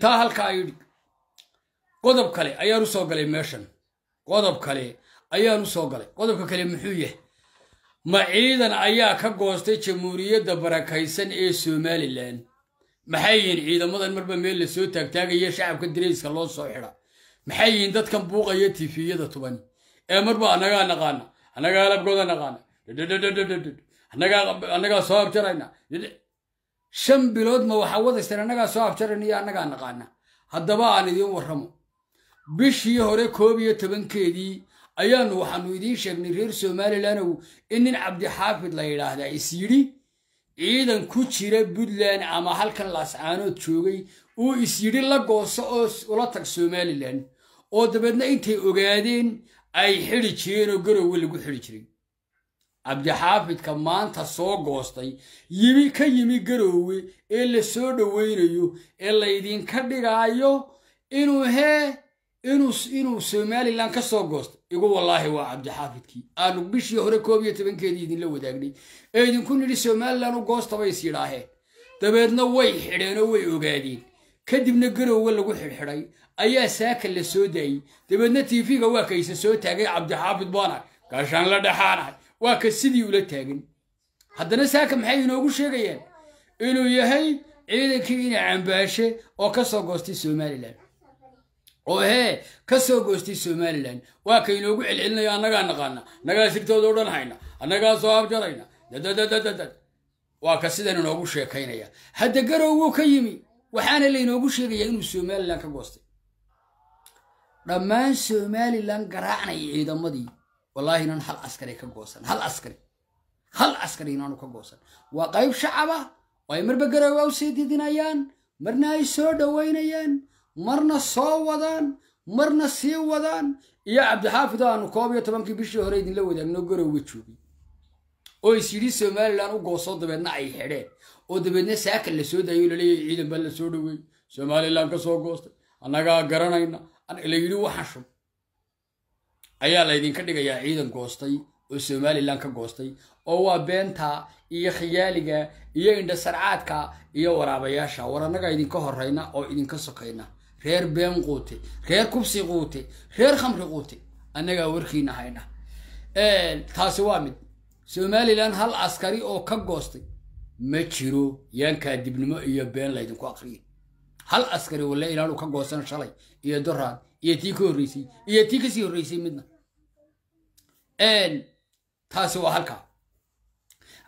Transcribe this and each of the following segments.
taa halka ayidhi qodob kale ayaan u soo galay meeshan qodob kale ayaan u soo galay qodobka kale muxuu yahay ma ciidan ayaa ka goostay jamhuuriyadda barakaysan ee somalilan maxay yihiin ciidamadan marba meel la soo taagtaagaya shacabka dareyska loo soo xida maxay yihiin dadkan buuqaya tifiyada tuban ee marba annagaa naqaana annagaa alabgooda naqaana annagaa soo abjarayna shan bilood ma waxaa wadaystaan annagaa soo abjaran annagaa naqaana haddaba aan idiin waramo bishii hore koob iyo tobankeedii ayaanu waxaanu idiin sheegnay reer somalilanow in nin cabdixaafid la yidhaahdaa is yidhi ciidan ku jira puntland ama halkan laascaanood joogay uu is yidhi la gooso oo ula tag somalilan oo dabeedna intay ogaadeen ay xidi jireen oo garowwe lagu xidi jiray cabdixaafidka maanta soo goostay yimi ka yimi garoowe ee la soo dhoweynayo ee laydinka dhigaayo inuu hee inuu somalilan ka soo goostay igu wallaahi waa cabdixaafidkii aanu bishii hore koob iyo tobankeedii idinla wadaagnay ee idinku nidhi somalilan u goosta bay is yidhaaheen dabeedna way xidheen oo way ogaadeen kadibna garoowe lagu xidhxidhay ayaa saaka la soo daayey dabeedna tv-ga waa kaysa soo taagay cabdixaafid baan gaashaan la dhexaanahay waa ka sidii ula taagan haddana saaka maxay inoogu sheegayaan inuu yahay ciidankii ina cambaashe oo ka soo goostay somalilan oo hee ka soo goostay somalilan waa ka inoogu celcelinaya annagaa naqaana annagaa sigtooda o dhan hayna annagaa soo abjarayna dadadadadadad waa ka sidan inoogu sheekaynaya hadda garow wuu ka yimi waxaana laynoogu sheegayaa inuu somalilan ka goostay dhammaan somalilan garaacnaya ciidamadii wallaahi inaan hal askari ka goosan hal askari hal askari inaanu ka goosan waa qayb shacaba oo ay marba garooba u sii didinayaan marna ay soo dhowaynayaan marna soo wadaan marna sii wadaan iyo cabdixaafid aanu koob iyo tobankii bishii hore idinla wadaagno garowga joogay oo isyidhi yidhi somalilan u gooso dabeedna ay xidheen oo dabeedna saakan la soo daayo laleeyahay ciidan baa la soo dhoweeyey somalilan ka soo goostay annagaa garanayna la yidhi waxaan shub ayaa laydinka dhigayaa ciidan goostay oo somalilan ka goostay oo waa beenta iyo khiyaaliga iyo indhasarcaadka iyo waraabayaasha war annagaa idinka horayna oo idinka sokayna reer been quute reer kubsi quute reer khamri quute annagaa warkiina hayna taasi waa mid somalilan hal askari oo ka goostay ma jiro yaan kaadibnimo iyo been laydinku aqriyin hal askari walle ilaanu ka goosana shalay iyo doraan iyo tii ka horreysay iyo tii kasii horreysay midna taasi waa halkaa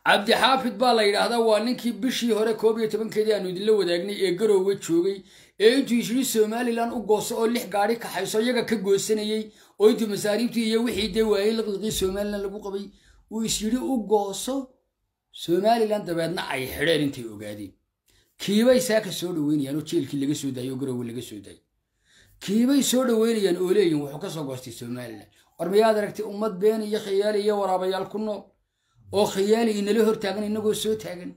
cabdixaafid baa la yidhaahdaa waa ninkii bishii hore koob iyo tobankeedii aanu idinla wadaagnay ee garoowe joogay ee intuu yishiri somalilan u gooso oo lix gaari kaxayso iyaga ka goosanayey oo intuu masaariibtii iyo wixii dee waayey liqliqii somalilan lagu qabay uu isyidhi u gooso somalilan dabeedna ay xidheen intay ogaadeen kiibay saaka soo dhaweynayaan oo jeelkii laga soo daayey oo garoowe laga soo daayey kiibay soo dhaweynayaan oo leeyihin wuxuu ka goostay somalilan war miyaad aragtay ummad been iyo khiyaali iyo waraabayaal ku nool oo khiyaali inala hortaagan inagoo soo taagan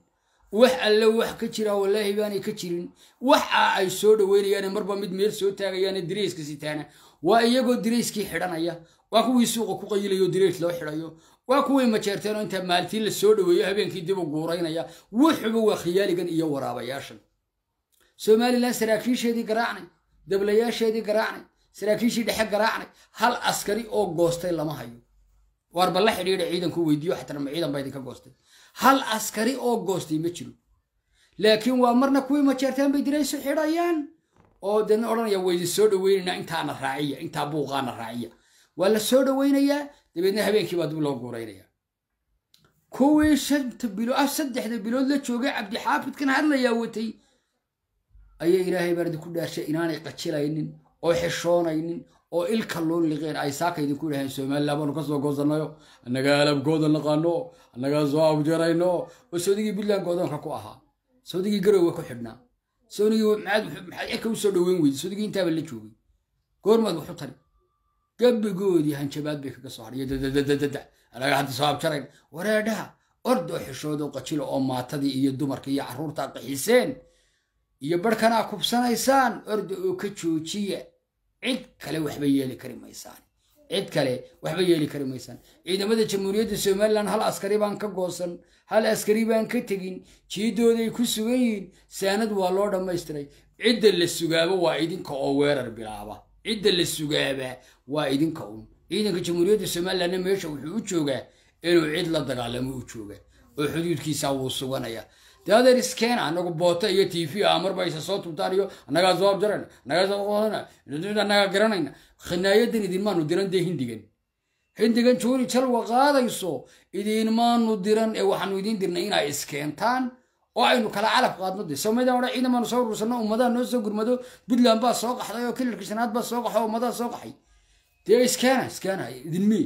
wax alle wax ka jira wallaahi baanay ka jirin waxa ay soo dhoweynayaane marba mid meel soo taagayaane dirayska sitaana waa iyagoo dirayskii xidhanaya waa kuwii suuqa ku qayilaya oo dirays loo xidhayo waa kuwii majeerteenoo intaa maaltii la soo dhoweeyo habeenkii dib u guuraynaya wuxuba waa khiyaaligan iyo waraabayaashan somalilan saraakiisheedii garaacnay dablayaasheedii garaacnay saraakiishii dhexe garaacnay hal askari oo goostay lama hayo waar balla xidhiidha ciidanku weydiiyo xataa ma ciidan baa goostay hal askari oo goostay ma jiro laakiin waa marna kuwii majeertaan bay diraysu xidhayaan oo deedna odhanaya waydi soo dhaweynaynaa intaana raaciya intaa buuqaana raaciya waa la soo dhaweynayaa dabeedna habeenkii baa dib loo guuraynaya kuwii shanta bilo ah saddexda bilood la joogay cabdixaafidkan hadlayaa watay ayaa ilaahay baan idinku dhaarshay inaanay qajilaynin oo xishoonaynin oo ilka loo liqeen ay saaka idinku yidhaheen somalilan baanu ka soo goosanayo annagaa alabgooda naqaano annagaa soo abjarayno oo soodigii puntland goodoonka ku ahaa soodigii garowga ku xidhnaa soodigii maxaad cirka u soo dhoweyn weyday soodigii intaaba la joogay goormaad waxu tari gabigoodii hanjabaad bay kaga soo hadhay dadadadadada annaga hadda soo abjarayn wareedhaha ordoo xishoodo qajila oo maatadii iyo dumarkii iyo carruurta qixiseen iyo barhkanaa kubsanaysaan orda oo ka joojiya cid kale waxba yeeli kari maysaan cid kale waxba yeeli kari maysaan ciidamada jamhuuriyadda somalilan hal askari baan ka goosan hal askari baan ka tegin jiidooday ku sugan yihiin saanad waa loo dhammaystiray cidda la sugaaba waa idinka oo weerar bilaaba cidda la sugaaba waa idinka un ciidanka jamhuuriyadda somalilanna meesha wuxuu u joogaa inuu cid la dagaalamo u jooga oo xuduudkiisaa wuu suganaya dadeer iskeena anagu boota iyo t v ah marba isa soo tubtaan iyo annagaa jawaab jarayna annagaa soqodana annagaa garanayna khanaayadan idinmaanu diran dee hindigan hindigan jooni jalwa qaadayso idinmaanu diran ee waxaanu idiin dirnay inaa iskeentaan oo aynu kala calaf qaadno de soomaalida odhan ciidan baanu soo urursanno ummadaha noo soo gurmado puntland baa soo qaxday oo kilarka shanaad baa soo qaxo ummadaha soo qaxay dee iskeena iskeena idinmi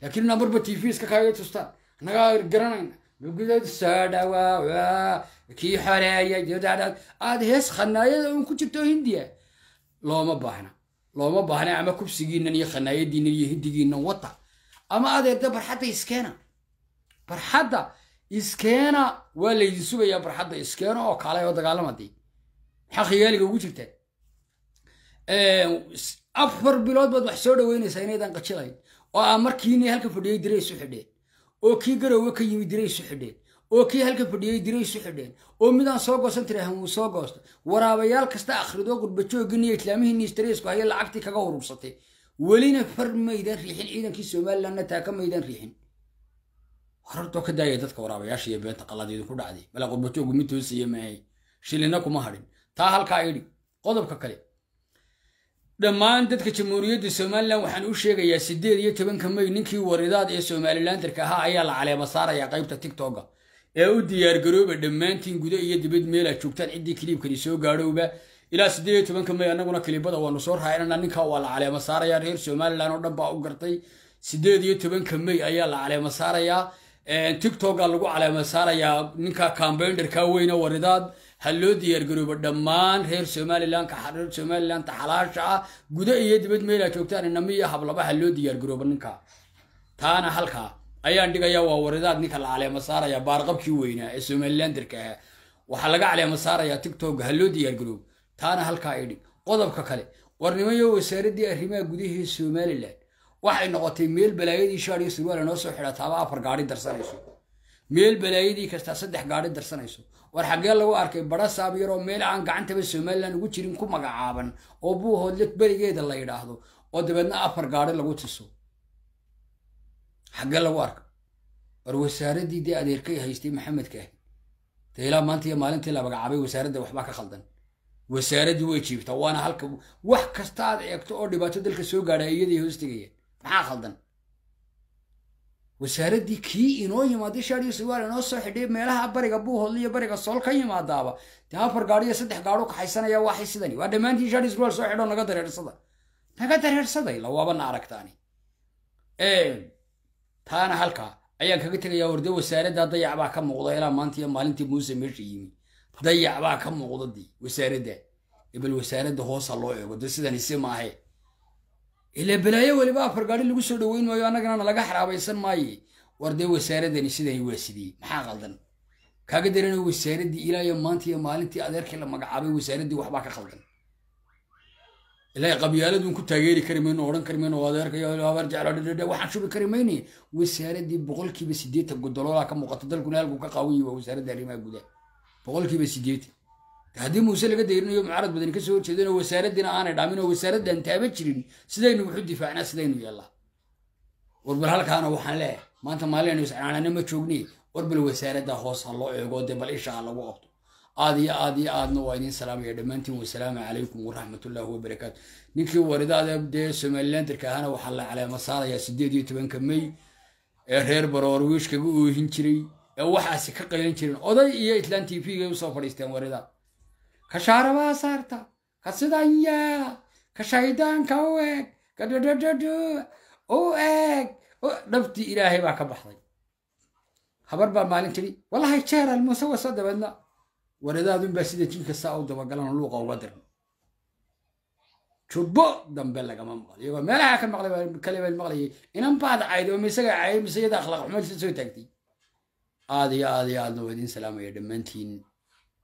laakiin inaa marba t v iska kaaga tustaan annagaa garanayna mugdad soo kii xoreeya hees khanaayada uun ku jirto hindiya looma baahna looma baahna ama kubsigiinan iyo khanaayadiinan iyo hidigiinan wata ama adeerda barxadda iskeena barxadda iskeena waa laydin sugayaa barxadda iskeena oo kaalay oo dagaalamadii maxaa ugu jirtaan afar bilood baad wax soo dhaweynaysaa inaydan qajilayn oo aa markiini halkan fadhiyey dira isu xidhee oo kii garowga ka yimi diray isu xidheen oo kii halka fadhiyey diray isu xidheen oo midaan soo goosan tirahan wuu soo goosta waraabayaal kasta akhrido qurbajooganiyo islaamihii niistariisku haya lacagtii kaga hurursatay welina far maydan riixin ciidankii somalilanna taa ka maydan riixin warartoo ka daaya dadka waraabayaasha iyo beenta qaladeedu ku dhacday bala qurbajoogu mid toosaya shilina kuma hadhin taa halkaa idhi qodobka kale dhammaan dadka jamhuuriyadda somaliland waxaan u sheegayaa sideed iyo tobanka may ninkii waridaad ee somalilandarka ahaa ayaa la caleema saarayaa qaybta tictoka ee u diyaargarooba dhammaantiin guda iyo dibad meelaad joogtaan ciddii kiliibkani soo gaadhowba ilaa siddeed iyo tobanka may annaguna kiliibada waanu soo raacnana ninkaa waa la caleema saarayaa reer somalilan oo dhan baa u gartay siddeed iyo tobanka may ayaa la caleema saarayaa tictoka lagu caleema saarayaa ninka cambayndarka weyne waridaad ha loo diyaargaroobo dhammaan reer somalilanka xariir somalilanta xalaasha ah guda iyo dibad meelaa joogtaan inami iyo hablaba ha loo diyaargaroobo ninka taana halkaa ayaan dhigayaa waa waridaad ninka la caleema saaraya baarqabkii weynaa ee somalilanderka ah waxaa laga caleema saarayaa tictokga ha loo taana halkaa e idhig qodobka kale warnimayo wasaaradii arrimaha gudahii somalilan waxay e noqotay meel balaayadii shaad iyo surwaala noo soo xidhataaba afar gaari darsanayso meel balaayadii kastaa saddex gaadhi darsanayso war xaggee lagu arkay bara saamyar oo meel aan gacantaba somalilan ugu jirin ku magacaaban oo buuhoodle berigeeda la yidhaahdo oo dabeedna afar gaadhi lagu tiso xaggee lagu arka war wasaaraddii dee adeerkay haystay maxamedka ah dee ilaa maanta iyo maalintii la magacaabay wasaaradda waxbaa ka khaldan wasaaraddii way jiibtaa waana halka wax kastaaad eegto oo dhibaato dalka soo gaadha iyadii hoos tegayeen maxaa khaldan wasaaraddii kii inoo yimaaday shaar iyo inoo soo xidhay meelaha bariga buu iyo bariga sool ka yimaadaaba dee afar gaadho saddex gaadho kaxaysanaya waxay sidani waa dhammaantiin shaar iyo soo xidho naga dareersada naga dareersaday lawaabana aragtaani taana halkaa ayaan kaga tegayaa horde wasaaradda dayac baa ka muuqda ilaa maanta maalintii muuse meesha yimi dayac baa ka muuqda dee wasaaradda bal wasaaradda hoosa loo eego dee sidani si maahe ilaa balaayo weliba afar gaadhi lagu soo dhoweyn maayo annagana laga xaraabaysan maaye war dee wasaaradani sidaa waa sidii maxaa qaldan kaaga daran wasaaradii ilaayo maanta iyo maalintii adeerkii la magacaabay wasaaradii waxbaa ka khaldan ilaa qabyaaladun ku taageeri kari mayno odhan kari mayno adeerkahabeer jecla waxaan shubi kari mayne wasaaraddii boqolkiiba siddeetan gudaloolaa ka muuqata dalkuna halku ka qaawan yihi waa wasaaradda arrimaha gudaha boqolkiiba siddeetan haddii muuse laga dayrinayo mucaarad badani kasoo horjeedano wasaaraddiina aanay dhaamin oo wasaaraddan taaba jirin sidaynu wuxu difaacnaa sidaynu yeellaa warbal halkaana waxaan leeyahay maanta maalin aanana ma joogni warbal wasaaradda hoos loo eego dee bal isha lagu qabto aad iyo aad iyo aadna waa idiin salaamaya dhammaantiin wasalaamu calaykum waraxmatullaahi wabarakaatu ninkii waridaada dee somalilandarka ahana waxaa la caleema saarayaa sideed iyo tobanka may ee reer baroor wiish kaga oohin jiray ee waxaasi ka qaylan jireen oday iyo islaan t v gay usoo fadhiisteen waridaa kashaarabaa saarta ka sidaya ka shaydaanka u eeg ka dhadhadhadhu u eeg dhabtii ilaahay baa ka baxday habar baa maalin tidhi wallahi jeeral musawasa dabeedna waradaadunbaa sida jin u dabagalan luuqa uga dir jubbo dambe lagama maql iyagoo meelaha ka maqlay kale maqlayay inan baad cayd oo misaga cayd mise iyada akhlaaq xumo soo taagtay aad iyo aad iyo aadna waa salaamaya dhammaantiin